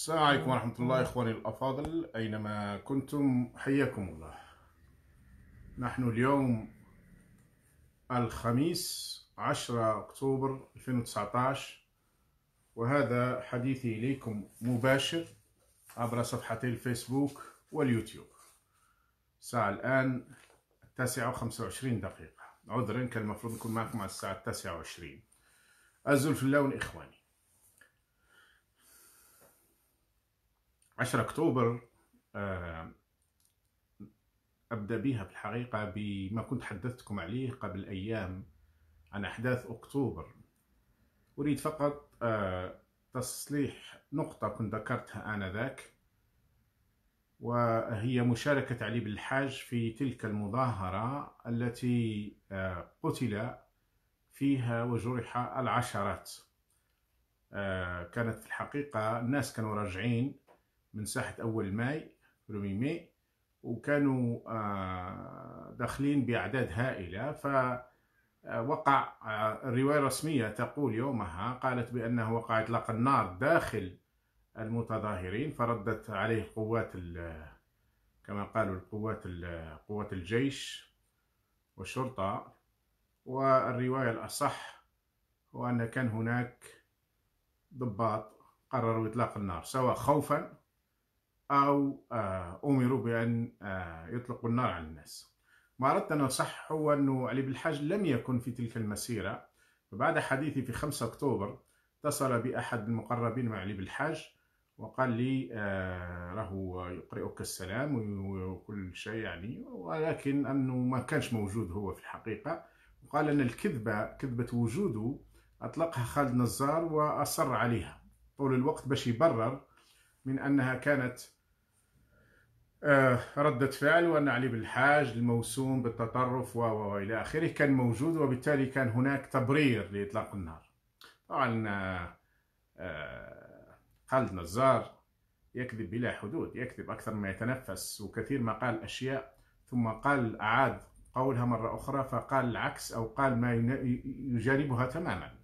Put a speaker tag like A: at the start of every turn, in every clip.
A: السلام عليكم ورحمة الله إخواني الأفاضل أينما كنتم حياكم الله نحن اليوم الخميس 10 أكتوبر 2019 وهذا حديثي إليكم مباشر عبر صفحتي الفيسبوك واليوتيوب الساعة الآن التاسعة وخمسة وعشرين دقيقة عذرا كان المفروض نكون معكم على الساعة التاسعة وعشرين الزلف اللون إخواني 10 أكتوبر آه، أبدأ بها في الحقيقة بما كنت حدثتكم عليه قبل أيام عن أحداث أكتوبر أريد فقط آه، تصليح نقطة كنت ذكرتها آنذاك وهي مشاركة علي بن الحاج في تلك المظاهرة التي آه، قتل فيها وجرح العشرات كانت في الحقيقة الناس كانوا راجعين من ساحة أول ماي روميمي وكانوا آه، داخلين بأعداد هائلة فوقع آه، آه، الرواية الرسمية تقول يومها قالت بأنه وقع إطلاق النار داخل المتظاهرين فردت عليه القوات كما قالوا القوات قوات الجيش والشرطة والرواية الأصح هو أن كان هناك ضباط قرروا إطلاق النار سواء خوفا أو آه، أمروا بأن آه، يطلقوا النار على الناس ما أردت أن أصح هو أنه علي بالحاج لم يكن في تلك المسيرة فبعد حديثي في 5 أكتوبر اتصل بأحد المقربين مع علي بالحاج وقال لي راه راهو يقرئك السلام وكل شيء يعني ولكن انه ما كانش موجود هو في الحقيقه وقال ان الكذبه كذبه وجوده اطلقها خالد نزار واصر عليها طول الوقت باش يبرر من انها كانت آه، ردة فعل وأن علي بالحاج الموسوم بالتطرف وإلى آخره كان موجود وبالتالي كان هناك تبرير لإطلاق النار طبعا آه، آه، خالد نزار يكذب بلا حدود يكذب أكثر ما يتنفس وكثير ما قال أشياء ثم قال أعاد قولها مرة أخرى فقال العكس أو قال ما يجانبها تماما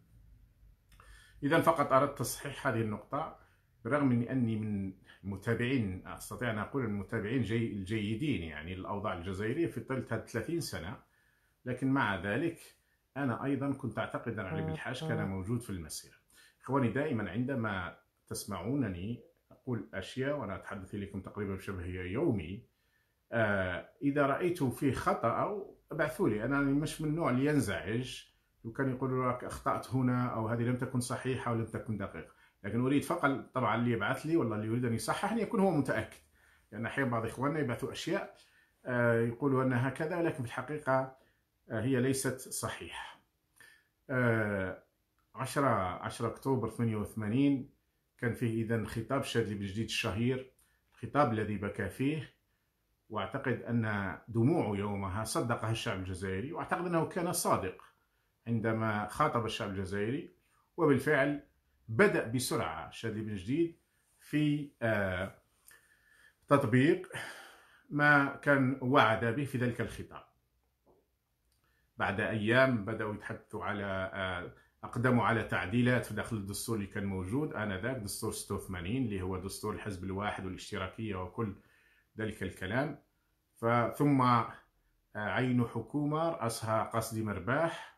A: إذا فقط أردت تصحيح هذه النقطة برغم من أني من متابعين استطيع ان اقول المتابعين جي الجيدين يعني الاوضاع الجزائريه في طيله 30 سنه لكن مع ذلك انا ايضا كنت اعتقد ان علي بالحاج كان آه. موجود في المسيره اخواني دائما عندما تسمعونني اقول اشياء وانا اتحدث اليكم تقريبا بشبه يومي آه اذا رايتم فيه خطا او ابعثوا لي انا مش من النوع اللي ينزعج وكان يقول لك اخطات هنا او هذه لم تكن صحيحه ولم تكن دقيقه لكن اريد فقط طبعا اللي يبعث لي ولا اللي يريد ان يصححني يكون هو متاكد لان يعني احيانا بعض اخواننا يبعثوا اشياء آه، يقولوا انها كذا لكن في الحقيقه آه، هي ليست صحيحه 10 آه، 10 اكتوبر 88 كان فيه اذا خطاب شاذلي بن جديد الشهير الخطاب الذي بكى فيه واعتقد ان دموعه يومها صدقها الشعب الجزائري واعتقد انه كان صادق عندما خاطب الشعب الجزائري وبالفعل بدأ بسرعة شادي بن جديد في آه، تطبيق ما كان وعد به في ذلك الخطاب بعد أيام بدأوا يتحدثوا على آه، أقدموا على تعديلات في داخل الدستور اللي كان موجود آنذاك دستور 86 اللي هو دستور الحزب الواحد والاشتراكية وكل ذلك الكلام فثم آه، عين حكومة رأسها قصدي مرباح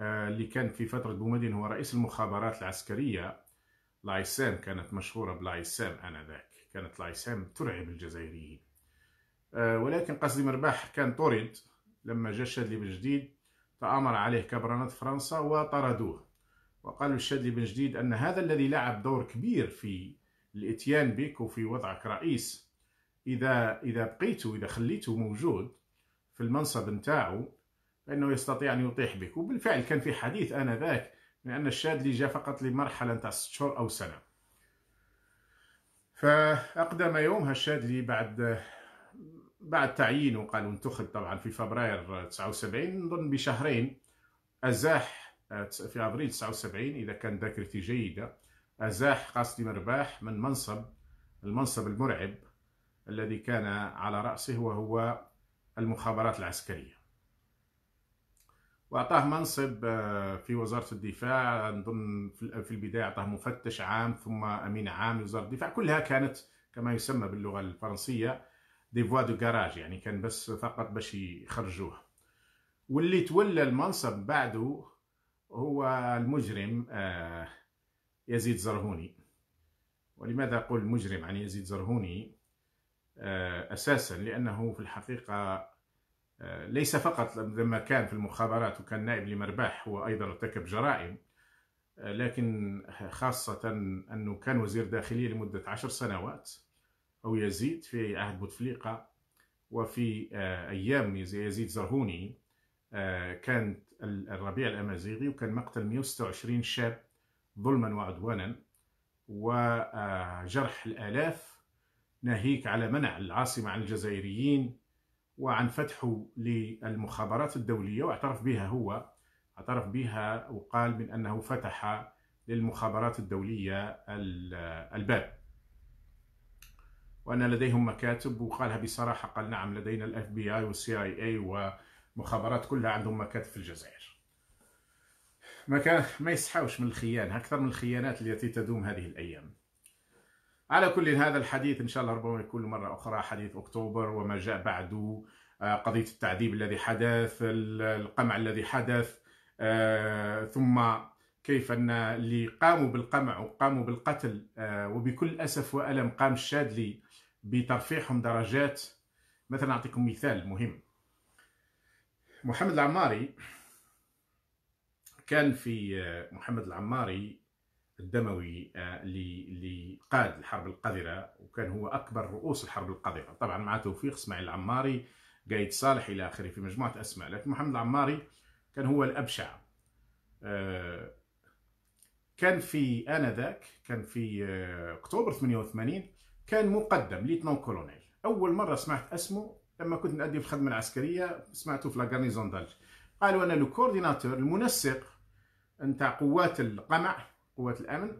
A: آه، اللي كان في فترة بومدين هو رئيس المخابرات العسكرية لايسام كانت مشهورة بلايسام آنذاك كانت لايسام ترعب الجزائريين آه، ولكن قصدي مرباح كان طرد لما جاء شادلي بن جديد تآمر عليه كبرانات فرنسا وطردوه وقالوا الشاذلي بن جديد أن هذا الذي لعب دور كبير في الاتيان بك وفي وضعك رئيس إذا إذا بقيته إذا خليته موجود في المنصب نتاعو فإنه يستطيع أن يطيح بك وبالفعل كان في حديث آنذاك لان أن الشاذلي جاء فقط لمرحلة نتاع ست شهور أو سنة فأقدم يومها الشاذلي بعد بعد تعيينه قالوا انتخب طبعا في فبراير 79 نظن بشهرين أزاح آه، في أبريل 79 إذا كان ذاكرتي جيدة أزاح قاسم مرباح من منصب المنصب المرعب الذي كان على رأسه وهو المخابرات العسكرية واعطاه منصب آه، في وزاره الدفاع نظن في البدايه اعطاه مفتش عام ثم امين عام لوزاره الدفاع كلها كانت كما يسمى باللغه الفرنسيه دي فوا دو كاراج يعني كان بس فقط باش يخرجوه واللي تولى المنصب بعده هو المجرم آه، يزيد زرهوني ولماذا أقول مجرم عن يزيد زرهوني آه، أساسا لأنه في الحقيقة آه، ليس فقط لما كان في المخابرات وكان نائب لمرباح هو أيضا ارتكب جرائم آه، لكن خاصة أنه كان وزير داخلية لمدة عشر سنوات أو يزيد في عهد بوتفليقة وفي آه، أيام يزيد زرهوني كان الربيع الأمازيغي وكان مقتل 126 شاب ظلما وعدوانا وجرح الآلاف ناهيك على منع العاصمة عن الجزائريين وعن فتحه للمخابرات الدولية واعترف بها هو اعترف بها وقال من أنه فتح للمخابرات الدولية الباب وأن لديهم مكاتب وقالها بصراحة قال نعم لدينا الاف بي اي والسي اي ومخابرات كلها عندهم مكاتب في الجزائر ما, ما يصحاوش من الخيانة أكثر من الخيانات التي تدوم هذه الأيام على كل هذا الحديث إن شاء الله ربما يكون مرة أخرى حديث أكتوبر وما جاء بعده آه، قضية التعذيب الذي حدث القمع الذي حدث آه، ثم كيف أن اللي قاموا بالقمع وقاموا بالقتل آه، وبكل أسف وألم قام الشادلي بترفيعهم درجات مثلا أعطيكم مثال مهم محمد العماري كان في محمد العماري الدموي آه، لقائد الحرب القذرة وكان هو أكبر رؤوس الحرب القذرة طبعا مع توفيق إسماعيل العماري قايد صالح إلى آخره في مجموعة أسماء لكن محمد العماري كان هو الأبشع آه، كان في آنذاك كان في آه، أكتوبر 88 كان مقدم ليتنون كولونيل أول مرة سمعت اسمه لما كنت نأدي في الخدمة العسكرية سمعته في لاغارنيزون دالج قالوا أنا لو كورديناتور المنسق نتاع قوات القمع قوات الامن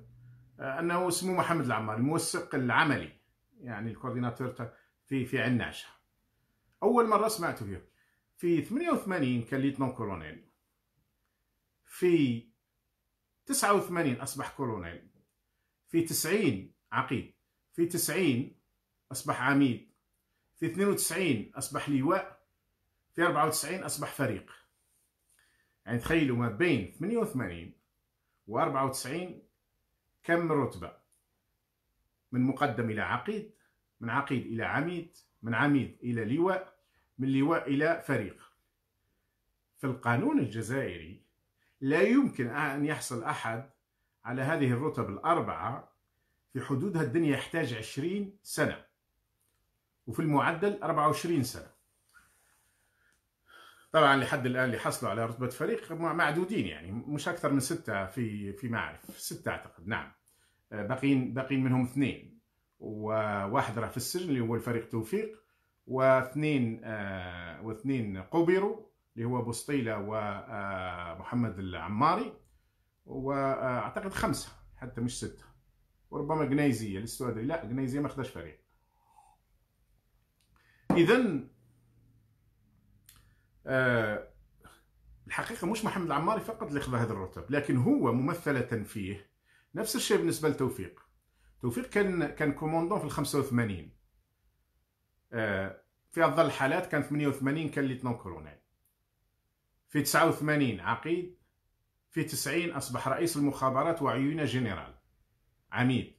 A: آه، انه اسمه محمد العمار الموثق العملي يعني الكورديناتور في في عناشه اول مره سمعت فيه في 88 كان ليتنون كورونيل في 89 اصبح كورونيل في 90 عقيد في 90 اصبح عميد في 92 اصبح لواء في 94 اصبح فريق يعني تخيلوا ما بين 88 و94 كم رتبة من مقدم إلى عقيد من عقيد إلى عميد من عميد إلى لواء من لواء إلى فريق في القانون الجزائري لا يمكن أن يحصل أحد على هذه الرتب الأربعة في حدودها الدنيا يحتاج 20 سنة وفي المعدل 24 سنة طبعا لحد الان اللي حصلوا على رتبه فريق معدودين يعني مش اكثر من سته في في معرف سته اعتقد نعم آه، باقيين باقيين منهم اثنين وواحد راه في السجن اللي هو الفريق توفيق واثنين آه واثنين قبروا اللي هو بوسطيله ومحمد آه، العماري واعتقد خمسه حتى مش سته وربما جنيزيه لسه ادري لا جنيزيه ما خداش فريق اذا آه، الحقيقه مش محمد العماري فقط اللي خذ هذا الرتب لكن هو ممثله فيه نفس الشيء بالنسبه لتوفيق توفيق كان كان كوموندون في ال 85 آه، في افضل الحالات كان 88 كان ليتنون كولونيل في 89 عقيد في 90 اصبح رئيس المخابرات وعيونه جنرال عميد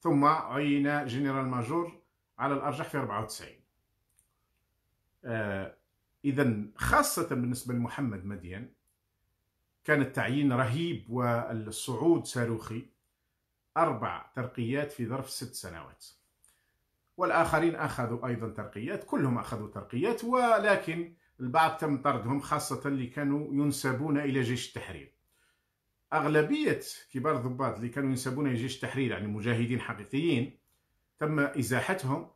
A: ثم عين جنرال ماجور على الارجح في 94 آه، إذا خاصة بالنسبة لمحمد مدين كان التعيين رهيب والصعود صاروخي أربع ترقيات في ظرف ست سنوات والآخرين أخذوا أيضا ترقيات كلهم أخذوا ترقيات ولكن البعض تم طردهم خاصة اللي كانوا ينسبون إلى جيش التحرير أغلبية كبار الضباط اللي كانوا ينسبون إلى جيش التحرير يعني مجاهدين حقيقيين تم إزاحتهم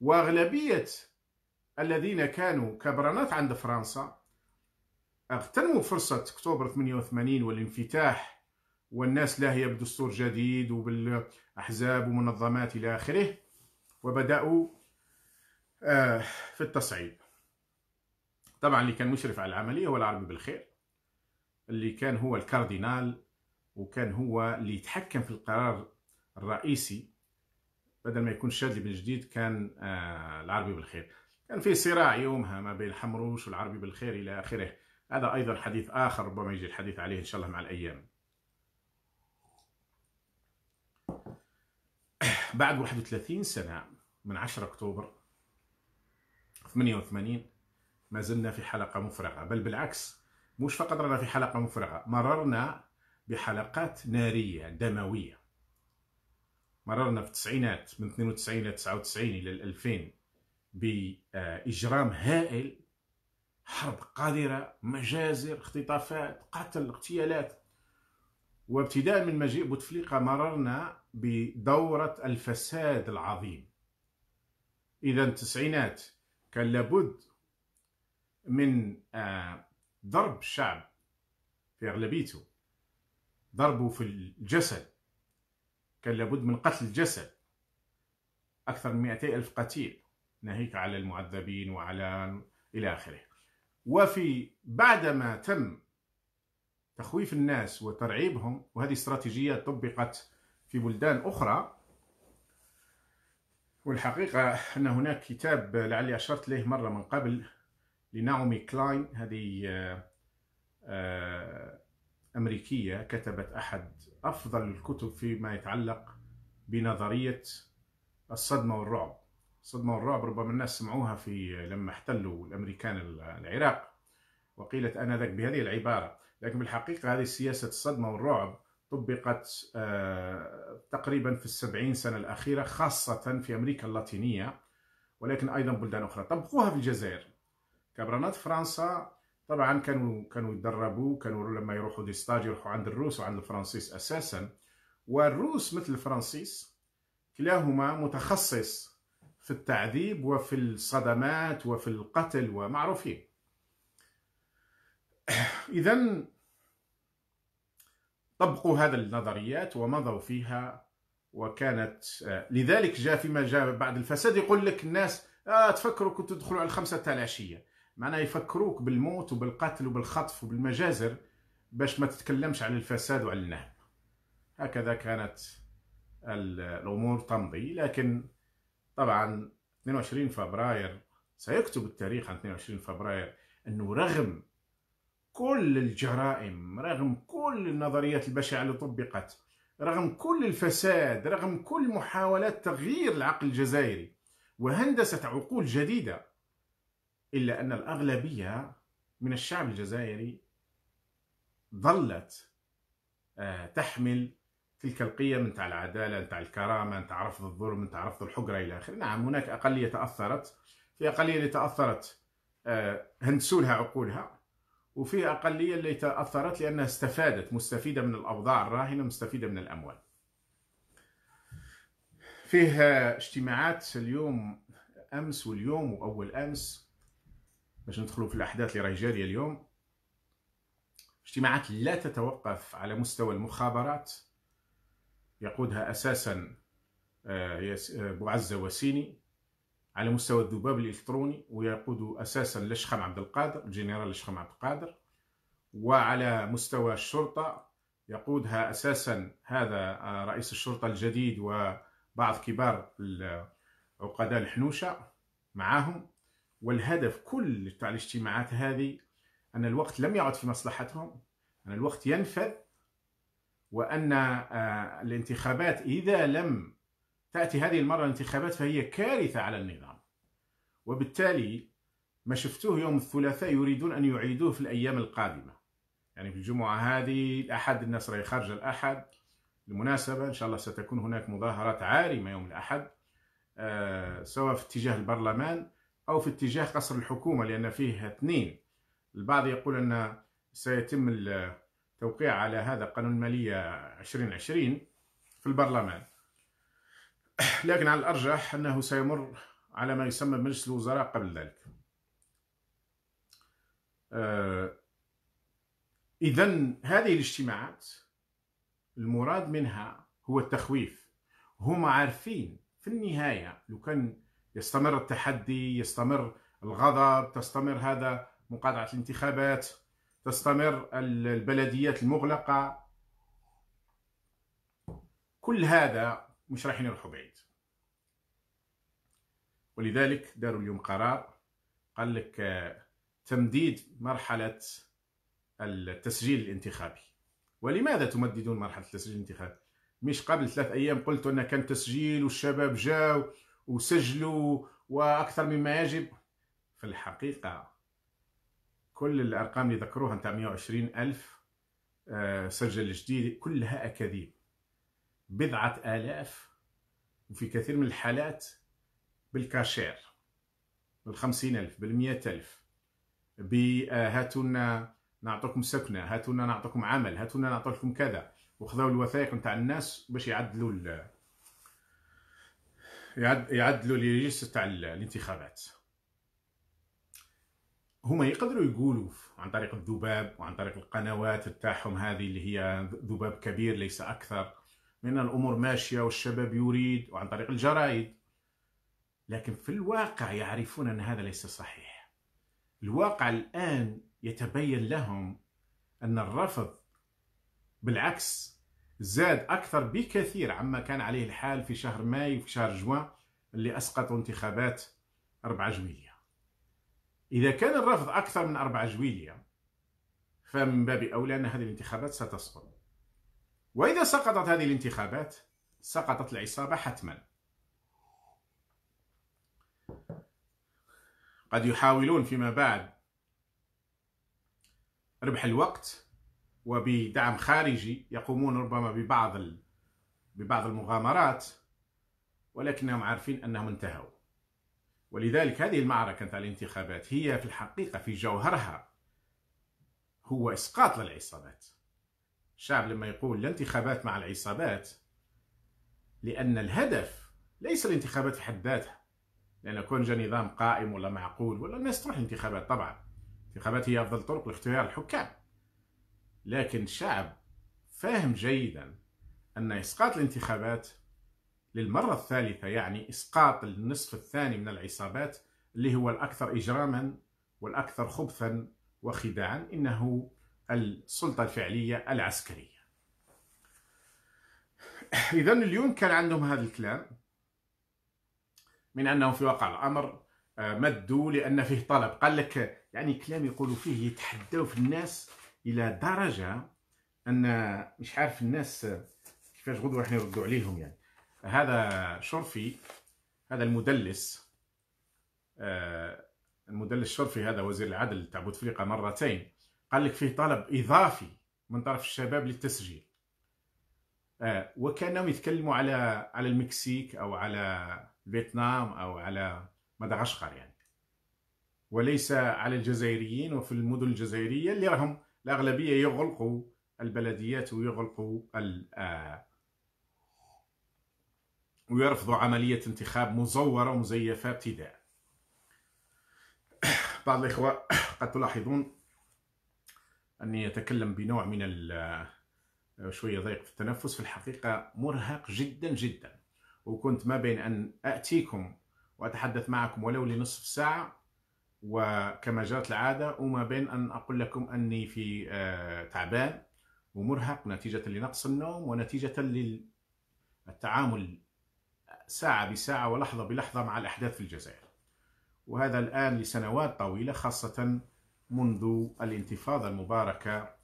A: وأغلبية الذين كانوا كبرنات عند فرنسا اغتنموا فرصة أكتوبر 88 والانفتاح والناس لاهية بدستور جديد وبالأحزاب ومنظمات إلى آخره وبدأوا آه، في التصعيد طبعا اللي كان مشرف على العملية هو العربي بالخير اللي كان هو الكاردينال وكان هو اللي يتحكم في القرار الرئيسي بدل ما يكون شادلي بن جديد كان آه، العربي بالخير كان في صراع يومها ما بين حمروش والعربي بالخير إلى آخره هذا أيضا حديث آخر ربما يجي الحديث عليه إن شاء الله مع الأيام بعد 31 سنة من 10 أكتوبر 88 ما زلنا في حلقة مفرغة بل بالعكس مش فقط رانا في حلقة مفرغة مررنا بحلقات نارية دموية مررنا في التسعينات من 92 إلى 99 إلى 2000 باجرام هائل حرب قذره مجازر اختطافات قتل اغتيالات وابتداء من مجيء بوتفليقه مررنا بدوره الفساد العظيم اذا التسعينات كان لابد من آه، ضرب الشعب في اغلبيته ضربه في الجسد كان لابد من قتل الجسد اكثر من 200 الف قتيل ناهيك على المعذبين وعلى إلى آخره وفي بعدما تم تخويف الناس وترعيبهم وهذه استراتيجية طبقت في بلدان أخرى والحقيقة أن هناك كتاب لعلي أشرت له مرة من قبل لناومي كلاين هذه آه، آه، أمريكية كتبت أحد أفضل الكتب فيما يتعلق بنظرية الصدمة والرعب الصدمة والرعب ربما الناس سمعوها في لما احتلوا الأمريكان العراق وقيلت آنذاك بهذه العبارة لكن بالحقيقة هذه سياسة الصدمة والرعب طبقت آه، تقريبا في السبعين سنة الأخيرة خاصة في أمريكا اللاتينية ولكن أيضا بلدان أخرى طبقوها في الجزائر كبرانات فرنسا طبعا كانوا كانوا يتدربوا كانوا لما يروحوا دي ستاج يروحوا عند الروس وعند الفرنسيس أساسا والروس مثل الفرنسيس كلاهما متخصص في التعذيب وفي الصدمات وفي القتل ومعروفين إذا طبقوا هذا النظريات ومضوا فيها وكانت آه، لذلك جاء فيما جاء بعد الفساد يقول لك الناس آه تفكروا كنتوا تدخلوا على الخمسة تاع العشية معناها يفكروك بالموت وبالقتل وبالخطف وبالمجازر باش ما تتكلمش عن الفساد وعلى النهب هكذا كانت الأمور تمضي لكن طبعا 22 فبراير سيكتب التاريخ عن 22 فبراير انه رغم كل الجرائم رغم كل النظريات البشعه اللي طبقت رغم كل الفساد رغم كل محاولات تغيير العقل الجزائري وهندسه عقول جديده الا ان الاغلبيه من الشعب الجزائري ظلت آه، تحمل تلك القيم نتاع العداله نتاع الكرامه نتاع رفض الظلم نتاع رفض الحقره الى اخره نعم هناك اقليه تاثرت في اقليه اللي تاثرت آه، هندسولها عقولها وفي اقليه اللي تاثرت لانها استفادت مستفيده من الاوضاع الراهنه مستفيده من الاموال فيه آه، اجتماعات اليوم امس واليوم واول امس باش ندخلوا في الاحداث اللي راهي جاريه اليوم اجتماعات لا تتوقف على مستوى المخابرات يقودها أساسا آه، آه، بوعزة وسيني على مستوى الذباب الإلكتروني ويقود أساسا لشخم عبد القادر الجنرال لشخم عبد القادر وعلى مستوى الشرطة يقودها أساسا هذا آه، رئيس الشرطة الجديد وبعض كبار عقداء الحنوشة معهم والهدف كل تاع الاجتماعات هذه أن الوقت لم يعد في مصلحتهم أن الوقت ينفذ وان آه، الانتخابات اذا لم تاتي هذه المره الانتخابات فهي كارثه على النظام وبالتالي ما شفتوه يوم الثلاثاء يريدون ان يعيدوه في الايام القادمه يعني في الجمعه هذه الاحد الناس راهي خارجه الاحد بالمناسبه ان شاء الله ستكون هناك مظاهرات عارمه يوم الاحد آه، سواء في اتجاه البرلمان او في اتجاه قصر الحكومه لان فيه اثنين البعض يقول ان سيتم توقيع على هذا قانون المالية 2020 في البرلمان لكن على الأرجح أنه سيمر على ما يسمى مجلس الوزراء قبل ذلك آه، إذا هذه الاجتماعات المراد منها هو التخويف هم عارفين في النهاية لو كان يستمر التحدي يستمر الغضب تستمر هذا مقاطعة الانتخابات تستمر البلديات المغلقة كل هذا مش رايحين يروحوا بعيد ولذلك داروا اليوم قرار قال لك آه، تمديد مرحلة التسجيل الانتخابي ولماذا تمددون مرحلة التسجيل الانتخابي؟ مش قبل ثلاث أيام قلت أن كان تسجيل والشباب جاو وسجلوا وأكثر مما يجب في الحقيقة كل الارقام اللي ذكروها نتاع 120 الف آه، سجل جديد كلها اكاذيب بضعه الاف وفي كثير من الحالات بالكاشير بالخمسين ألف بالمئة ألف بهاتونا آه، نعطوكم سكنة هاتونا نعطوكم عمل هاتونا نعطوكم كذا وخذوا الوثائق نتاع الناس باش يعدلوا يعدلوا لي تاع الانتخابات هما يقدروا يقولوا عن طريق الذباب وعن طريق القنوات تاعهم هذه اللي هي ذباب كبير ليس اكثر من الامور ماشيه والشباب يريد وعن طريق الجرايد لكن في الواقع يعرفون ان هذا ليس صحيح الواقع الان يتبين لهم ان الرفض بالعكس زاد اكثر بكثير عما كان عليه الحال في شهر ماي وفي شهر جوان اللي اسقطوا انتخابات 4 جويليه إذا كان الرفض أكثر من أربعة جويلية فمن باب أولى أن هذه الانتخابات ستسقط وإذا سقطت هذه الانتخابات سقطت العصابة حتما قد يحاولون فيما بعد ربح الوقت وبدعم خارجي يقومون ربما ببعض ببعض المغامرات ولكنهم عارفين انهم انتهوا ولذلك هذه المعركة تاع الانتخابات هي في الحقيقة في جوهرها هو إسقاط للعصابات الشعب لما يقول الانتخابات مع العصابات لأن الهدف ليس الانتخابات في حد ذاتها لأن كون جا نظام قائم ولا معقول ولا الناس تروح الانتخابات طبعا الانتخابات هي أفضل طرق لاختيار الحكام لكن الشعب فاهم جيدا أن إسقاط الانتخابات للمرة الثالثة يعني إسقاط النصف الثاني من العصابات اللي هو الأكثر إجراما والأكثر خبثا وخداعا إنه السلطة الفعلية العسكرية إذا اليوم كان عندهم هذا الكلام من أنهم في واقع الأمر آه، مدوا لأن فيه طلب قال لك يعني كلام يقولوا فيه يتحدوا في الناس إلى درجة أن مش عارف الناس كيفاش غدوة راح يردوا عليهم يعني فهذا شرفي هذا المدلس آه، المدلس الشرفي هذا وزير العدل تاع بوتفليقه مرتين قال لك فيه طلب اضافي من طرف الشباب للتسجيل آه، وكانهم يتكلموا على على المكسيك او على فيتنام او على مدغشقر يعني وليس على الجزائريين وفي المدن الجزائريه اللي راهم الاغلبيه يغلقوا البلديات ويغلقوا آه، ويرفضوا عملية انتخاب مزورة ومزيفة ابتداء بعض الإخوة قد تلاحظون أني أتكلم بنوع من آه، شوية ضيق في التنفس في الحقيقة مرهق جدا جدا وكنت ما بين أن أأتيكم وأتحدث معكم ولو لنصف ساعة وكما جرت العادة وما بين أن أقول لكم أني في آه، تعبان ومرهق نتيجة لنقص النوم ونتيجة للتعامل ساعة بساعة ولحظة بلحظة مع الأحداث في الجزائر وهذا الآن لسنوات طويلة خاصة منذ الانتفاضة المباركة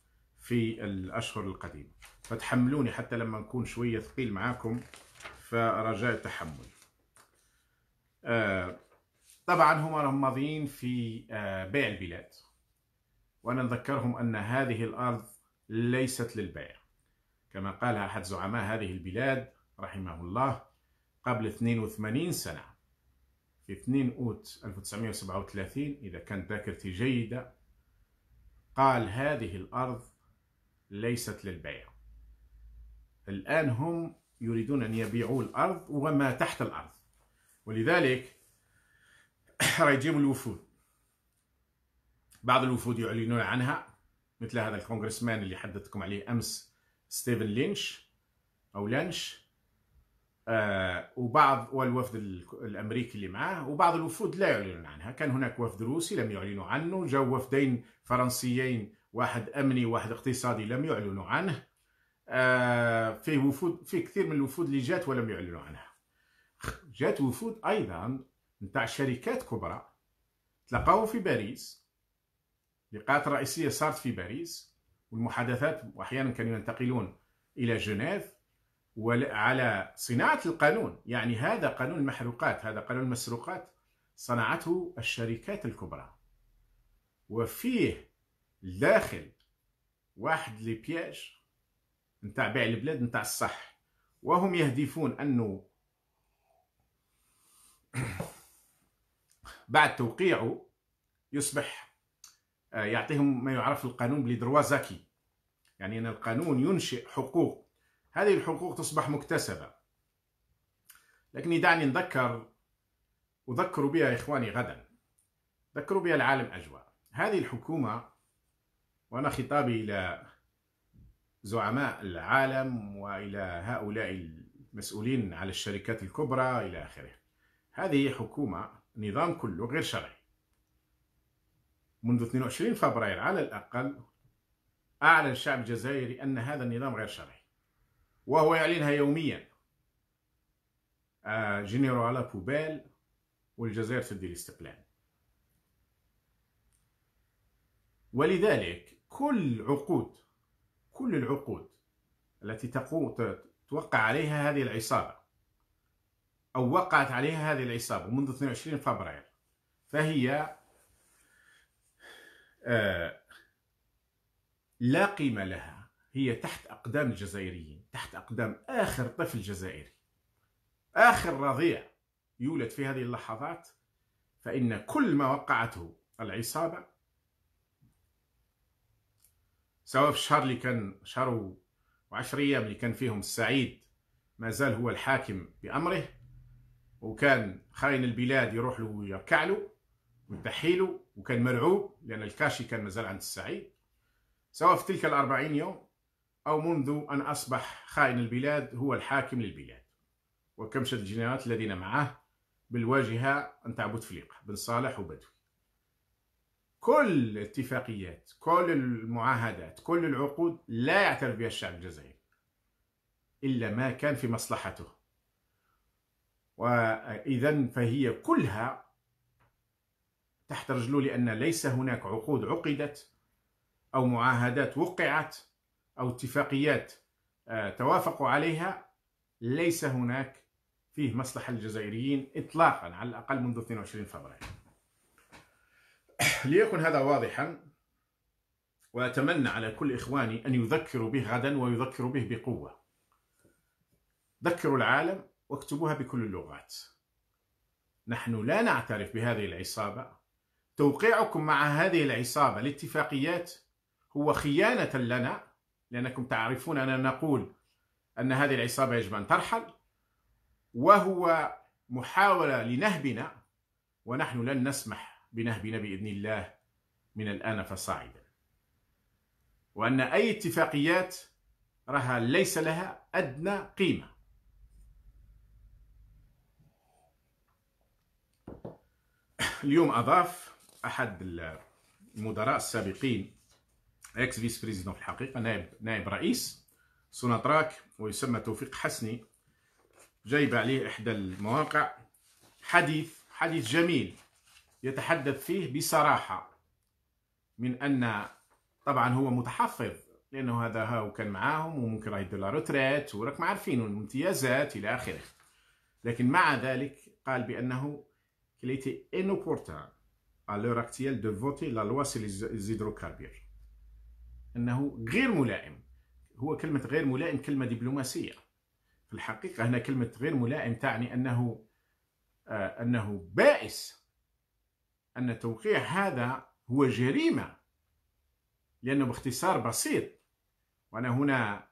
A: في الأشهر القديمة فتحملوني حتى لما نكون شوية ثقيل معاكم فرجاء التحمل آه، طبعا هم راهم ماضيين في آه، بيع البلاد وأنا نذكرهم أن هذه الأرض ليست للبيع كما قالها أحد زعماء هذه البلاد رحمه الله قبل 82 سنة في 2 أوت 1937 إذا كانت ذاكرتي جيدة قال هذه الأرض ليست للبيع الآن هم يريدون أن يبيعوا الأرض وما تحت الأرض ولذلك راه يجيبوا الوفود بعض الوفود يعلنون عنها مثل هذا الكونغرسمان اللي حدثتكم عليه أمس ستيفن لينش أو لانش آه، وبعض والوفد الامريكي اللي معاه وبعض الوفود لا يعلنون عنها كان هناك وفد روسي لم يعلنوا عنه جاء وفدين فرنسيين واحد امني وواحد اقتصادي لم يعلنوا عنه آه، في وفود في كثير من الوفود اللي جات ولم يعلنوا عنها جات وفود ايضا نتاع شركات كبرى تلقاو في باريس لقاءات رئيسيه صارت في باريس والمحادثات واحيانا كانوا ينتقلون الى جنيف على صناعة القانون يعني هذا قانون المحروقات هذا قانون المسروقات صنعته الشركات الكبرى وفيه داخل واحد لي بياج نتاع بيع البلاد نتاع الصح وهم يهدفون انه بعد توقيعه يصبح آه، يعطيهم ما يعرف القانون بلي دروا يعني ان القانون ينشئ حقوق هذه الحقوق تصبح مكتسبة لكن دعني نذكر وذكروا بها إخواني غدا ذكروا بها العالم أجواء هذه الحكومة وأنا خطابي إلى زعماء العالم وإلى هؤلاء المسؤولين على الشركات الكبرى إلى آخره هذه حكومة نظام كله غير شرعي منذ 22 فبراير على الأقل أعلن الشعب الجزائري أن هذا النظام غير شرعي وهو يعلنها يوميا آه، جنرالا بوبال والجزائر تدي الاستقلال ولذلك كل عقود كل العقود التي توقع عليها هذه العصابة أو وقعت عليها هذه العصابة منذ 22 فبراير فهي آه، لا قيمة لها هي تحت أقدام الجزائريين تحت أقدام آخر طفل جزائري آخر رضيع يولد في هذه اللحظات فإن كل ما وقعته العصابة سواء في الشهر اللي كان شهر وعشر أيام اللي كان فيهم السعيد ما زال هو الحاكم بأمره وكان خاين البلاد يروح له ويركع له ويضحي وكان مرعوب لأن الكاشي كان مازال عند السعيد سواء في تلك الأربعين يوم أو منذ أن أصبح خائن البلاد هو الحاكم للبلاد وكم شد الجنرالات الذين معه بالواجهة أن تعبد فليقة بن صالح وبدوي كل الاتفاقيات كل المعاهدات كل العقود لا يعترف بها الشعب الجزائري إلا ما كان في مصلحته وإذا فهي كلها تحت رجله لأن ليس هناك عقود عقدت أو معاهدات وقعت أو اتفاقيات آه، توافقوا عليها ليس هناك فيه مصلحة للجزائريين إطلاقا على الأقل منذ 22 فبراير ليكن هذا واضحا وأتمنى على كل إخواني أن يذكروا به غدا ويذكروا به بقوة ذكروا العالم واكتبوها بكل اللغات نحن لا نعترف بهذه العصابة توقيعكم مع هذه العصابة لاتفاقيات هو خيانة لنا لأنكم تعرفون أننا نقول أن هذه العصابة يجب أن ترحل وهو محاولة لنهبنا ونحن لن نسمح بنهبنا بإذن الله من الآن فصاعدا وأن أي اتفاقيات راها ليس لها أدنى قيمة اليوم أضاف أحد المدراء السابقين اكس فيس بريزيدون في الحقيقه نائب نائب رئيس سوناتراك ويسمى توفيق حسني جايب عليه احدى المواقع حديث حديث جميل يتحدث فيه بصراحه من ان طبعا هو متحفظ لانه هذا هاو كان معاهم وممكن راه يدير لا روتريت وراكم عارفين الامتيازات الى اخره لكن مع ذلك قال بانه كليتي انوبورتان inopportun à l'heure actuelle de voter la loi sur les hydrocarbures. أنه غير ملائم هو كلمة غير ملائم كلمة دبلوماسية في الحقيقة هنا كلمة غير ملائم تعني أنه آه أنه بائس أن توقيع هذا هو جريمة لأنه باختصار بسيط وأنا هنا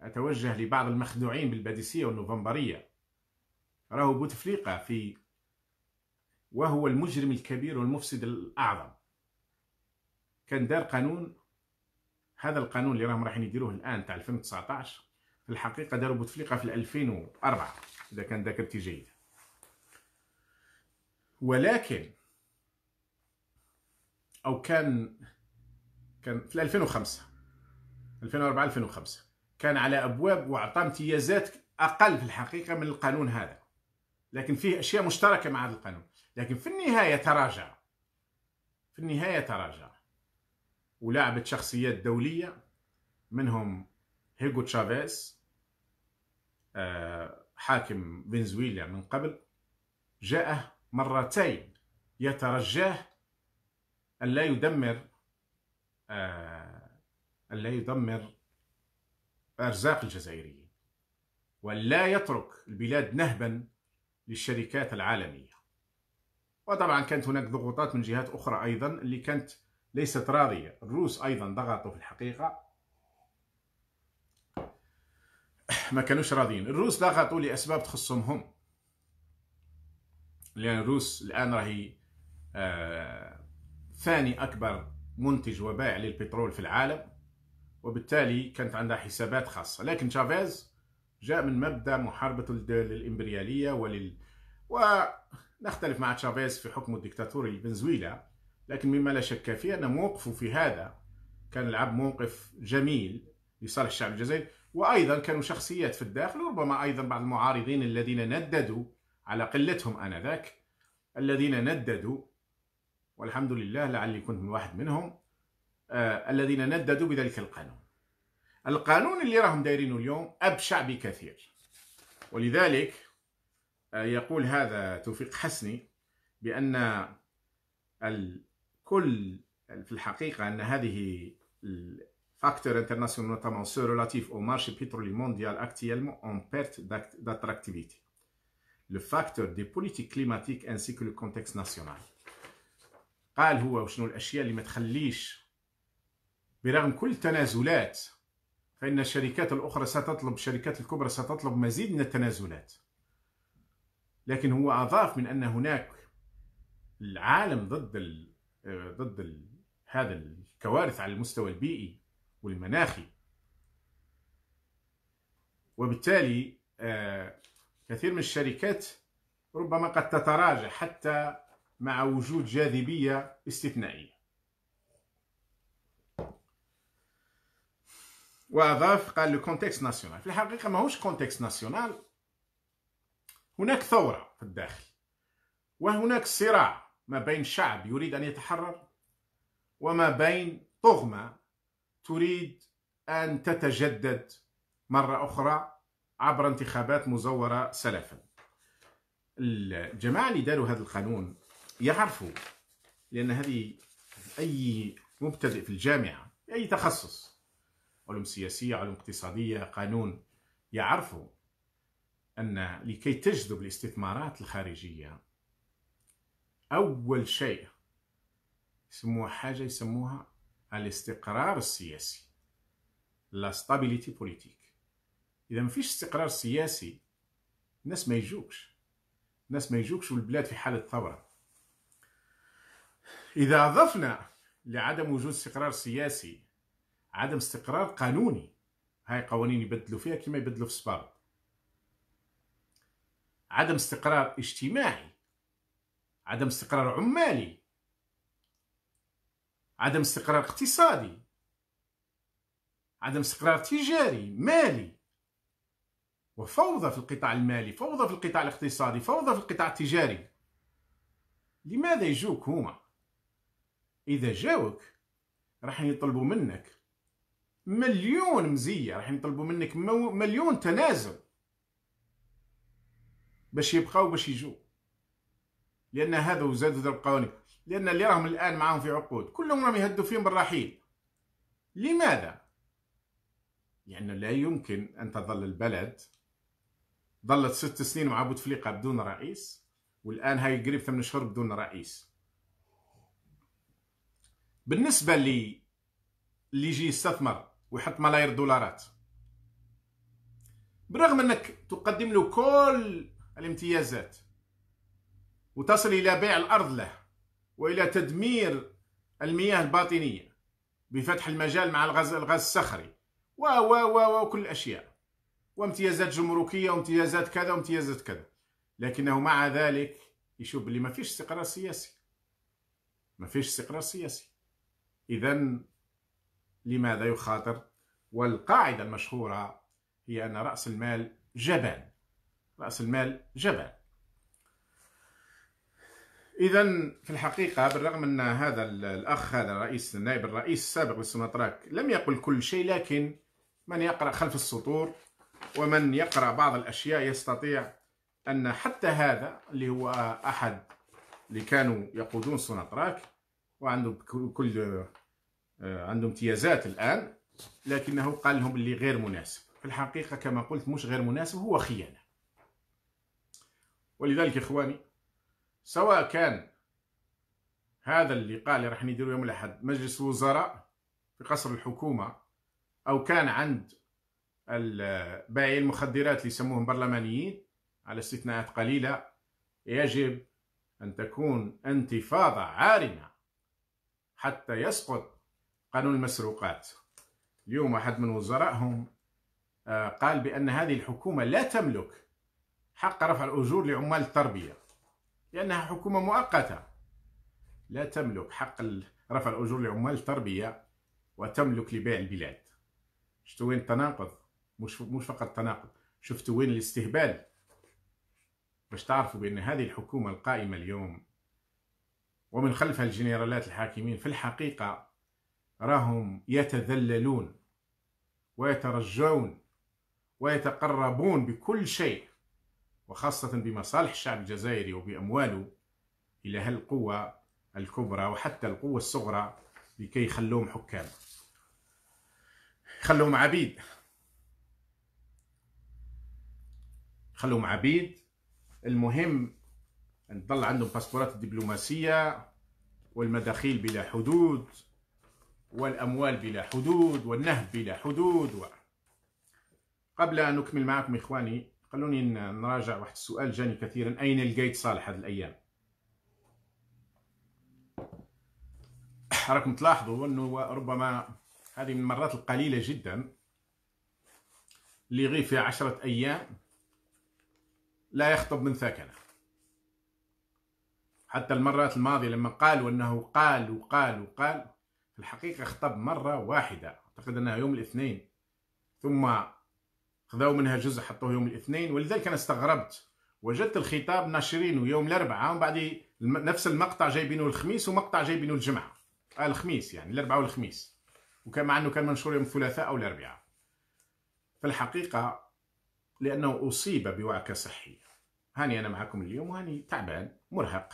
A: أتوجه لبعض المخدوعين بالباديسية والنوفمبرية راه بوتفليقة في وهو المجرم الكبير والمفسد الأعظم كان دار قانون هذا القانون اللي راهم رايحين يديروه الان تاع 2019 في الحقيقه داروا بوتفليقه في 2004 اذا كان ذاكرتي جيده ولكن او كان كان في 2005 2004 2005 كان على ابواب واعطى امتيازات اقل في الحقيقه من القانون هذا لكن فيه اشياء مشتركه مع هذا القانون لكن في النهايه تراجع في النهايه تراجع ولعبة شخصيات دولية منهم هيغو تشافيز آه، حاكم فنزويلا من قبل جاءه مرتين يترجاه ألا يدمر ألا آه، يدمر أرزاق الجزائريين ولا يترك البلاد نهبا للشركات العالمية وطبعا كانت هناك ضغوطات من جهات أخرى أيضا اللي كانت ليست راضية الروس أيضا ضغطوا في الحقيقة ما كانوش راضيين الروس ضغطوا لأسباب تخصهم هم لأن الروس الآن راهي آه ثاني أكبر منتج وبائع للبترول في العالم وبالتالي كانت عندها حسابات خاصة لكن شافيز جاء من مبدأ محاربة للإمبريالية ولل ونختلف مع تشافيز في حكمه الدكتاتوري لفنزويلا لكن مما لا شك فيه أن موقفه في هذا كان العب موقف جميل لصالح الشعب الجزائري وأيضا كانوا شخصيات في الداخل وربما أيضا بعض المعارضين الذين نددوا على قلتهم آنذاك الذين نددوا والحمد لله لعلي كنت من واحد منهم آه الذين نددوا بذلك القانون القانون اللي راهم دايرينه اليوم أبشع بكثير ولذلك آه يقول هذا توفيق حسني بأن كل يعني في الحقيقة أن هذه الفاكتور انترناسيونال نوتامون سورولاتيف أو مارشي بترولي مونديال أكتيالمون أون بيرت داتراكتيفيتي لو فاكتور دي بوليتيك كليماتيك أنسي كو لو كونتكست ناسيونال قال هو وشنو الأشياء اللي ما تخليش برغم كل التنازلات فإن الشركات الأخرى ستطلب الشركات الكبرى ستطلب مزيد من التنازلات لكن هو أضاف من أن هناك العالم ضد آه، ضد هذا الكوارث على المستوى البيئي والمناخي وبالتالي آه، كثير من الشركات ربما قد تتراجع حتى مع وجود جاذبية استثنائية وأضاف قال لو كونتكست ناسيونال في الحقيقة ماهوش كونتكست ناسيونال هناك ثورة في الداخل وهناك صراع ما بين شعب يريد أن يتحرر وما بين طغمة تريد أن تتجدد مرة أخرى عبر انتخابات مزورة سلفا الجماعة اللي داروا هذا القانون يعرفوا لأن هذه أي مبتدئ في الجامعة أي تخصص علوم سياسية علوم اقتصادية قانون يعرفوا أن لكي تجذب الاستثمارات الخارجية أول شيء يسموها حاجة يسموها الاستقرار السياسي لا ستابيليتي بوليتيك إذا ما فيش استقرار سياسي الناس ما يجوكش الناس ما يجوكش والبلاد في حالة ثورة إذا أضفنا لعدم وجود استقرار سياسي عدم استقرار قانوني هاي قوانين يبدلوا فيها كما يبدلوا في السباب عدم استقرار اجتماعي عدم استقرار عمالي عدم استقرار اقتصادي عدم استقرار تجاري مالي وفوضى في القطاع المالي فوضى في القطاع الاقتصادي فوضى في القطاع التجاري لماذا يجوك هما اذا جاوك راح يطلبوا منك مليون مزيه راح يطلبوا منك مليون تنازل باش يبقاو باش يجوك لان هذا وزاد هذا القوانين لان اللي راهم الان معاهم في عقود كلهم راهم يهدوا فيهم بالرحيل لماذا؟ لانه لا يمكن ان تظل البلد ظلت ست سنين مع بوتفليقه بدون رئيس والان هاي قريب ثمان شهور بدون رئيس بالنسبه لي اللي يجي يستثمر ويحط ملايير دولارات برغم انك تقدم له كل الامتيازات وتصل إلى بيع الأرض له وإلى تدمير المياه الباطنية بفتح المجال مع الغاز الغاز الصخري و و و وكل الأشياء وامتيازات جمركية وامتيازات كذا وامتيازات كذا لكنه مع ذلك يشوف اللي ما فيش استقرار سياسي ما فيش استقرار سياسي إذا لماذا يخاطر والقاعدة المشهورة هي أن رأس المال جبان رأس المال جبان اذا في الحقيقه بالرغم ان هذا الاخ هذا الرئيس النائب الرئيس السابق للسمطراك لم يقل كل شيء لكن من يقرا خلف السطور ومن يقرا بعض الاشياء يستطيع ان حتى هذا اللي هو احد اللي كانوا يقودون سوناتراك وعندهم كل آه، عنده امتيازات الان لكنه قال لهم اللي غير مناسب في الحقيقه كما قلت مش غير مناسب هو خيانه ولذلك اخواني سواء كان هذا اللقاء اللي راح نديرو يوم الاحد مجلس الوزراء في قصر الحكومه او كان عند بايعي المخدرات اللي يسموهم برلمانيين على استثناءات قليله يجب ان تكون انتفاضه عارمه حتى يسقط قانون المسروقات اليوم احد من وزرائهم آه، قال بان هذه الحكومه لا تملك حق رفع الاجور لعمال التربيه لأنها حكومة مؤقتة لا تملك حق رفع الأجور لعمال التربية وتملك لبيع البلاد شفتوا وين التناقض مش مش فقط التناقض شفتوا وين الاستهبال باش تعرفوا بأن هذه الحكومة القائمة اليوم ومن خلفها الجنرالات الحاكمين في الحقيقة راهم يتذللون ويترجون ويتقربون بكل شيء وخاصة بمصالح الشعب الجزائري وبأمواله إلى هالقوة الكبرى وحتى القوة الصغرى لكي يخلوهم حكام خلوهم عبيد خلوهم عبيد المهم أن تظل عندهم باسبورات الدبلوماسية والمداخيل بلا حدود والأموال بلا حدود والنهب بلا حدود و... قبل أن أكمل معكم إخواني خلوني نراجع واحد السؤال جاني كثيرا أين لقيت صالح هذه الأيام راكم تلاحظوا أنه ربما هذه من المرات القليلة جدا اللي يغيب فيها عشرة أيام لا يخطب من ثكنة حتى المرات الماضية لما قالوا أنه قال وقال وقال في الحقيقة خطب مرة واحدة أعتقد أنها يوم الاثنين ثم خذوا منها جزء حطوه يوم الاثنين ولذلك انا استغربت وجدت الخطاب ناشرينه يوم الاربعاء ومن بعد نفس المقطع جايبينه الخميس ومقطع جايبينه الجمعه آه الخميس يعني الاربعاء والخميس وكان مع انه كان منشور يوم الثلاثاء او الاربعاء الحقيقه لانه اصيب بوعكه صحيه هاني انا معكم اليوم وهاني تعبان مرهق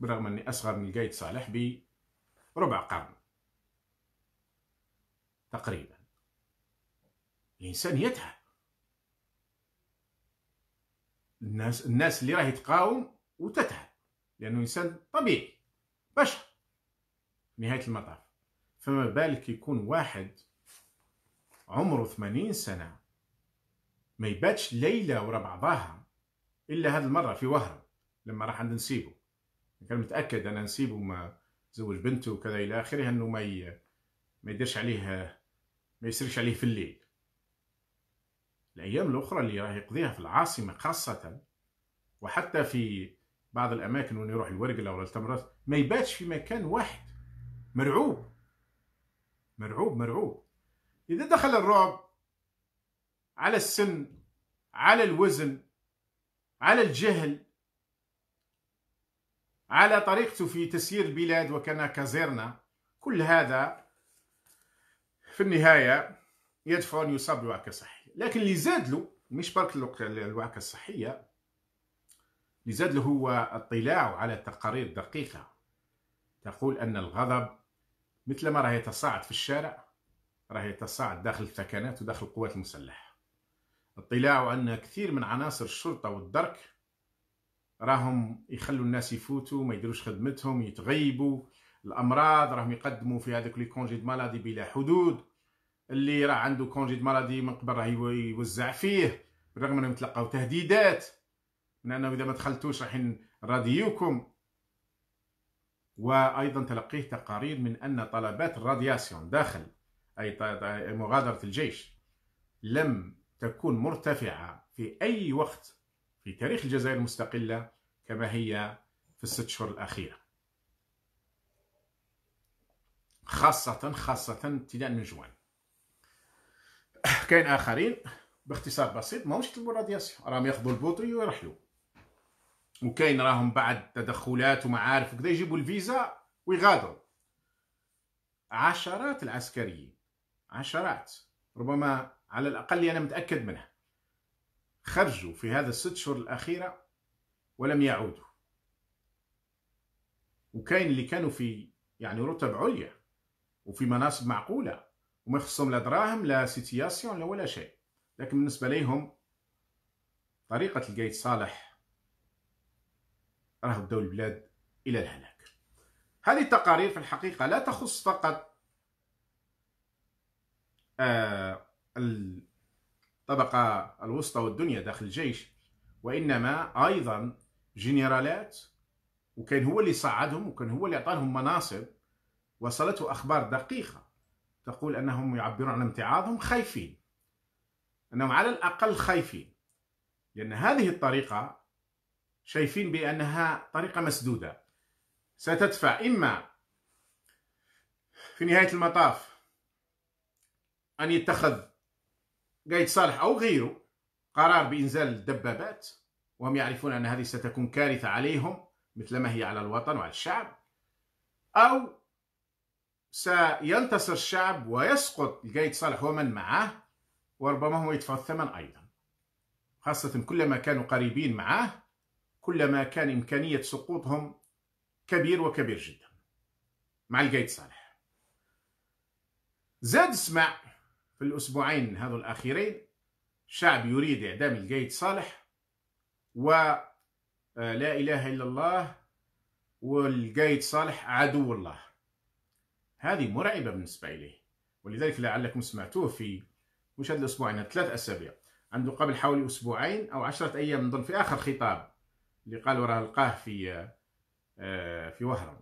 A: بالرغم اني اصغر من القايد صالح بربع قرن تقريبا الانسان يتعب الناس الناس اللي راهي تقاوم وتتعب لانه الانسان طبيعي بشر نهايه المطاف فما بالك يكون واحد عمره ثمانين سنه ما يباتش ليله ورا بعضاها الا هذا المره في وهرم لما راح عند نسيبو كان متاكد انا نسيبو ما زوج بنته وكذا الى اخره انه ما ي... ما يديرش عليه ما يسرش عليه في الليل الأيام الأخرى اللي راه يقضيها في العاصمة خاصة وحتى في بعض الأماكن وين يروح الورقلة ولا التمرات ما يباتش في مكان واحد مرعوب مرعوب مرعوب إذا دخل الرعب على السن على الوزن على الجهل على طريقته في تسيير البلاد وكان كزيرنا كل هذا في النهاية يدفع أن يصاب بوعكة صحية لكن اللي زاد له مش برك الواقع الصحيه اللي زاد له هو اطلاع على تقارير دقيقه تقول ان الغضب مثل ما راه يتصاعد في الشارع راه يتصاعد داخل الثكنات وداخل القوات المسلحه اطلاع ان كثير من عناصر الشرطه والدرك راهم يخلوا الناس يفوتوا ما يديروش خدمتهم يتغيبوا الامراض راهم يقدموا في هذوك لي كونجي مالادي بلا حدود اللي راه عنده د مرضي من قبل راه يوزع فيه بالرغم انهم تلقاو تهديدات من انه اذا ما دخلتوش راح نراديوكم وايضا تلقيه تقارير من ان طلبات الرادياسيون داخل اي مغادره الجيش لم تكون مرتفعه في اي وقت في تاريخ الجزائر المستقله كما هي في الست شهور الاخيره خاصه خاصه ابتداء من جوان كاين اخرين باختصار بسيط ماهوش يطلبوا الرادياسيون راهم ياخذوا البوطري ويرحلوا وكاين راهم بعد تدخلات ومعارف وكذا يجيبوا الفيزا ويغادروا عشرات العسكريين عشرات ربما على الاقل انا متاكد منها خرجوا في هذا الست شهور الاخيره ولم يعودوا وكاين اللي كانوا في يعني رتب عليا وفي مناصب معقوله وما يخصهم لا دراهم لا سيتياسيون لا ولا شيء لكن بالنسبه ليهم طريقه القايد صالح راه بداو البلاد الى الهلاك هذه التقارير في الحقيقه لا تخص فقط آه، الطبقه الوسطى والدنيا داخل الجيش وانما ايضا جنرالات وكان هو اللي صعدهم وكان هو اللي عطاهم مناصب وصلته اخبار دقيقه تقول أنهم يعبرون عن امتعاضهم خايفين أنهم على الأقل خايفين لأن هذه الطريقة شايفين بأنها طريقة مسدودة ستدفع إما في نهاية المطاف أن يتخذ قايد صالح أو غيره قرار بإنزال الدبابات وهم يعرفون أن هذه ستكون كارثة عليهم مثلما هي على الوطن وعلى الشعب أو سينتصر الشعب ويسقط الجيد صالح ومن معه وربما هو يدفع الثمن أيضا خاصة كلما كانوا قريبين معه كلما كان إمكانية سقوطهم كبير وكبير جدا مع الجيد صالح زاد اسمع في الأسبوعين هذو الأخيرين شعب يريد إعدام الجيد صالح و آه، لا إله إلا الله والجيد صالح عدو الله هذه مرعبة بالنسبة إليه ولذلك لعلكم سمعتوه في مش هذا الأسبوع يعني ثلاث أسابيع عنده قبل حوالي أسبوعين أو عشرة أيام نظن في آخر خطاب اللي قال وراه القاه في آه، في وهران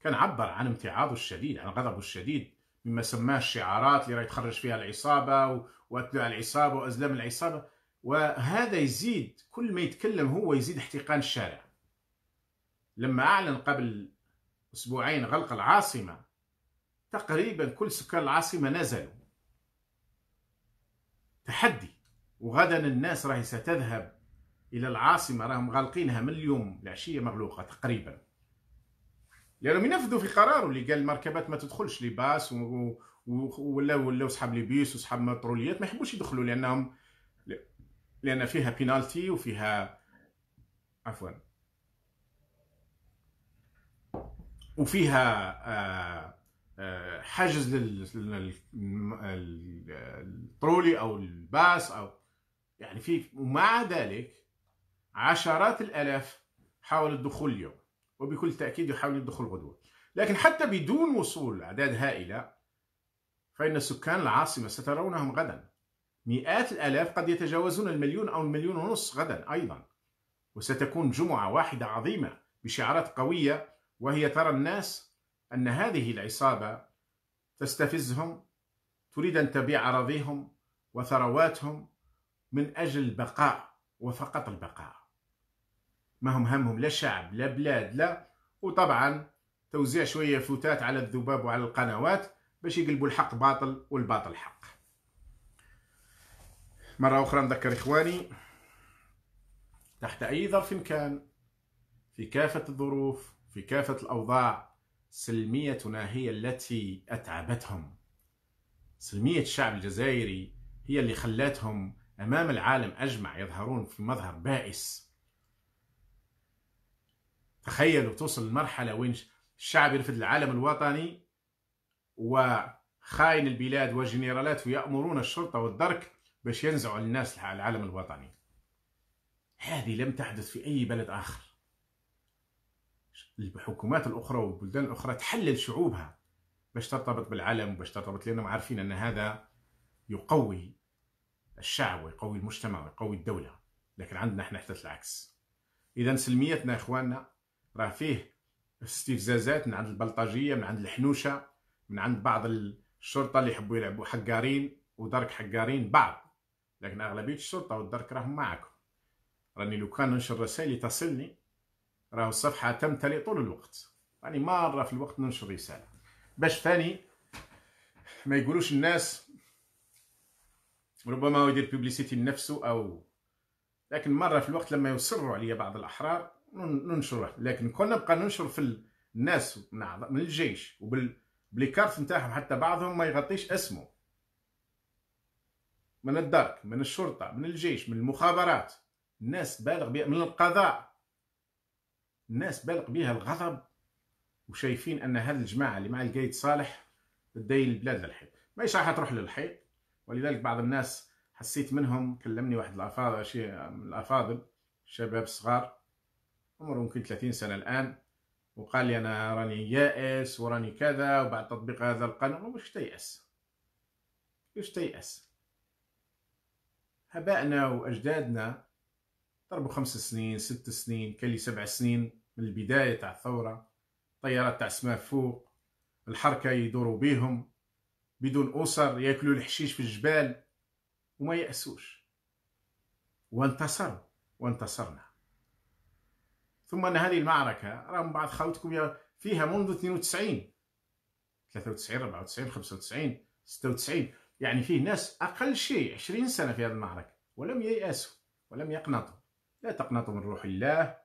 A: كان عبر عن امتعاضه الشديد عن غضبه الشديد مما سماه الشعارات اللي راه يتخرج فيها العصابة وأتباع العصابة وأزلام العصابة وهذا يزيد كل ما يتكلم هو يزيد احتقان الشارع لما أعلن قبل أسبوعين غلق العاصمة تقريبا كل سكان العاصمة نزلوا تحدي وغدا الناس راهي ستذهب إلى العاصمة راهم غالقينها من اليوم العشية مغلوقة تقريبا لأنهم ينفذوا في قراره اللي قال المركبات ما تدخلش و... باس ولا ولاو صحاب لي بيس وصحاب متروليات ما يحبوش يدخلوا لأنهم لأن فيها بينالتي وفيها عفوا وفيها آه، آه، حجز للترولي او الباس او يعني في ومع ذلك عشرات الالاف حاولوا الدخول اليوم وبكل تاكيد يحاولوا الدخول غدوه لكن حتى بدون وصول اعداد هائله فان سكان العاصمه سترونهم غدا مئات الالاف قد يتجاوزون المليون او المليون ونص غدا ايضا وستكون جمعه واحده عظيمه بشعارات قويه وهي ترى الناس أن هذه العصابة تستفزهم تريد أن تبيع أراضيهم وثرواتهم من أجل البقاء وفقط البقاء ما هم همهم لا شعب لا بلاد لا وطبعا توزيع شوية فتات على الذباب وعلى القنوات باش يقلبوا الحق باطل والباطل حق مرة أخرى نذكر إخواني تحت أي ظرف كان في كافة الظروف في كافة الأوضاع سلميتنا هي التي أتعبتهم سلمية الشعب الجزائري هي اللي خلاتهم أمام العالم أجمع يظهرون في مظهر بائس تخيلوا توصل لمرحلة وين الشعب يرفض العالم الوطني وخاين البلاد وجنرالات ويأمرون الشرطة والدرك باش ينزعوا الناس العالم الوطني هذه لم تحدث في أي بلد آخر الحكومات الاخرى والبلدان الاخرى تحلل شعوبها باش ترتبط بالعلم باش ترتبط لانهم عارفين ان هذا يقوي الشعب ويقوي المجتمع ويقوي الدوله لكن عندنا احنا حتى العكس اذا سلميتنا اخواننا راه فيه استفزازات من عند البلطجيه من عند الحنوشه من عند بعض الشرطه اللي يحبوا يلعبوا حقارين ودرك حقارين بعض لكن اغلبيه الشرطه والدرك راهم معكم راني لو كان ننشر رسائل تصلني راهو الصفحه تمتلئ طول الوقت يعني مره في الوقت ننشر رساله باش ثاني ما يقولوش الناس ربما هو يدير بوبليسيتي لنفسه او لكن مره في الوقت لما يصروا عليا بعض الاحرار ننشره لكن كنا نبقى ننشر في الناس من الجيش وبالكارت نتاعهم حتى بعضهم ما يغطيش اسمه من الدرك من الشرطه من الجيش من المخابرات الناس بالغ من القضاء الناس بالق بها الغضب وشايفين ان الجماعه اللي مع القايد صالح تدي البلاد للحيط ماهيش راح تروح للحيط ولذلك بعض الناس حسيت منهم كلمني واحد الافاضل شي من الافاضل شباب صغار عمره يمكن 30 سنه الان وقال لي انا راني يائس وراني كذا وبعد تطبيق هذا القانون واش تيأس واش تيأس هبائنا واجدادنا ضربوا خمس سنين ست سنين كلي سبع سنين من البدايه تاع الثوره طيارات تاع السماء فوق الحركه يدوروا بيهم بدون اسر ياكلوا الحشيش في الجبال وما ياسوش وانتصروا وانتصرنا ثم ان هذه المعركه رغم بعض خوتكم خاوتكم فيها منذ 92 93 94 95 96 يعني فيه ناس اقل شيء 20 سنه في هذه المعركه ولم ييأسوا ولم يقنطوا لا تقنطوا من روح الله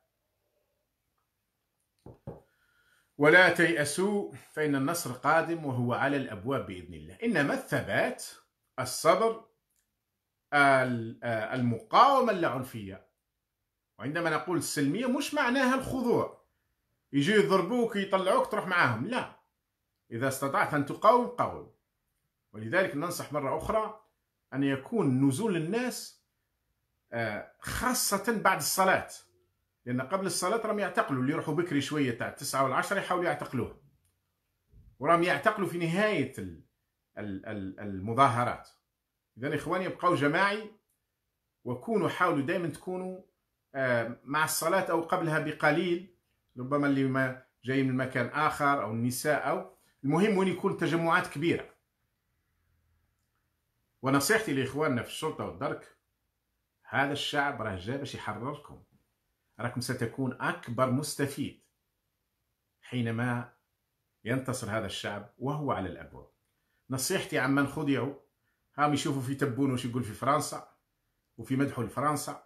A: ولا تيأسوا فإن النصر قادم وهو على الأبواب بإذن الله إنما الثبات الصبر آه، المقاومة العنفية وعندما نقول السلمية مش معناها الخضوع يجي يضربوك يطلعوك تروح معاهم لا إذا استطعت أن تقاوم قاوم ولذلك ننصح مرة أخرى أن يكون نزول الناس آه، خاصة بعد الصلاة لان قبل الصلاه راهم يعتقلوا اللي يروحوا بكري شويه تاع 9 و 10 يحاولوا يعتقلوه وراهم يعتقلوا في نهايه المظاهرات اذا اخواني بقاو جماعي وكونوا حاولوا دائما تكونوا آه، مع الصلاه او قبلها بقليل ربما اللي ما جاي من مكان اخر او النساء او المهم وين يكون تجمعات كبيره ونصيحتي لاخواننا في الشرطه والدرك هذا الشعب راه جا باش يحرركم راكم ستكون أكبر مستفيد حينما ينتصر هذا الشعب وهو على الأبواب نصيحتي عمن خدعوا هاهم يشوفوا في تبون وش يقول في فرنسا وفي مدحه لفرنسا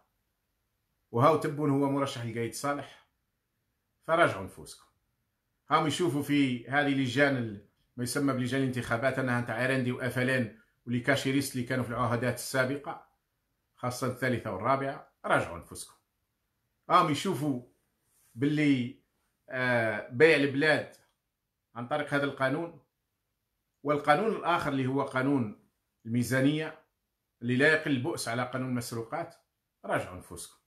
A: وهاو تبون هو مرشح لقايد صالح فراجعوا نفوسكم هاهم يشوفوا في هذه لجان ما يسمى بلجان الانتخابات انها انت عيرندي وافلان ولي كاشيريست اللي كانوا في العهدات السابقه خاصه الثالثه والرابعه راجعوا نفوسكم راهم يشوفوا باللي آه، بيع البلاد عن طريق هذا القانون والقانون الاخر اللي هو قانون الميزانيه اللي لا يقل البؤس على قانون المسروقات راجعوا نفوسكم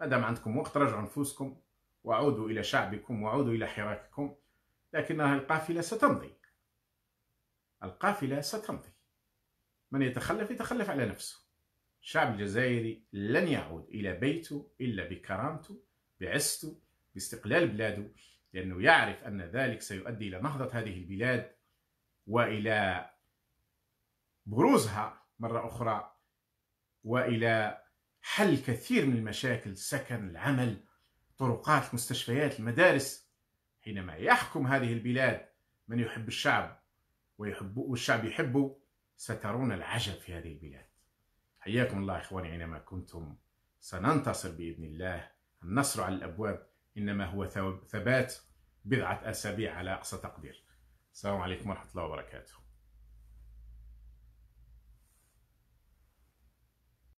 A: مادام عندكم وقت راجعوا نفوسكم وعودوا الى شعبكم وعودوا الى حراككم لكن القافله ستمضي القافله ستمضي من يتخلف يتخلف على نفسه الشعب الجزائري لن يعود إلى بيته إلا بكرامته بعزته باستقلال بلاده لأنه يعرف أن ذلك سيؤدي إلى نهضة هذه البلاد وإلى بروزها مرة أخرى وإلى حل كثير من المشاكل السكن العمل طرقات المستشفيات المدارس حينما يحكم هذه البلاد من يحب الشعب ويحب والشعب يحبه سترون العجب في هذه البلاد حياكم الله إخواني أينما كنتم سننتصر بإذن الله النصر على الأبواب إنما هو ثبات بضعة أسابيع على أقصى تقدير السلام عليكم ورحمة الله وبركاته